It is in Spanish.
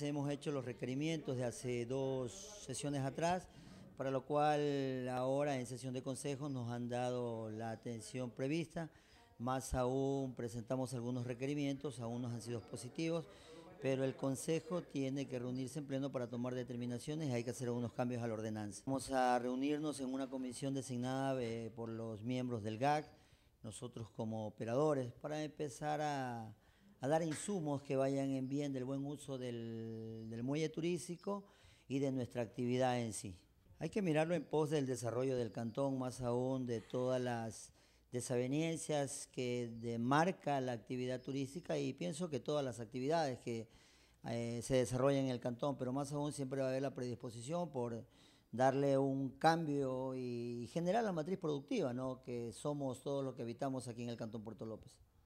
Hemos hecho los requerimientos de hace dos sesiones atrás, para lo cual ahora en sesión de consejo nos han dado la atención prevista, más aún presentamos algunos requerimientos, aún nos han sido positivos, pero el consejo tiene que reunirse en pleno para tomar determinaciones hay que hacer algunos cambios a la ordenanza. Vamos a reunirnos en una comisión designada eh, por los miembros del GAC, nosotros como operadores, para empezar a a dar insumos que vayan en bien del buen uso del, muelle turístico y de nuestra actividad en sí. Hay que mirarlo en pos del desarrollo del cantón, más aún de todas las desavenencias que demarca la actividad turística y pienso que todas las actividades que eh, se desarrollan en el cantón, pero más aún siempre va a haber la predisposición por darle un cambio y generar la matriz productiva ¿no? que somos todos los que habitamos aquí en el Cantón Puerto López.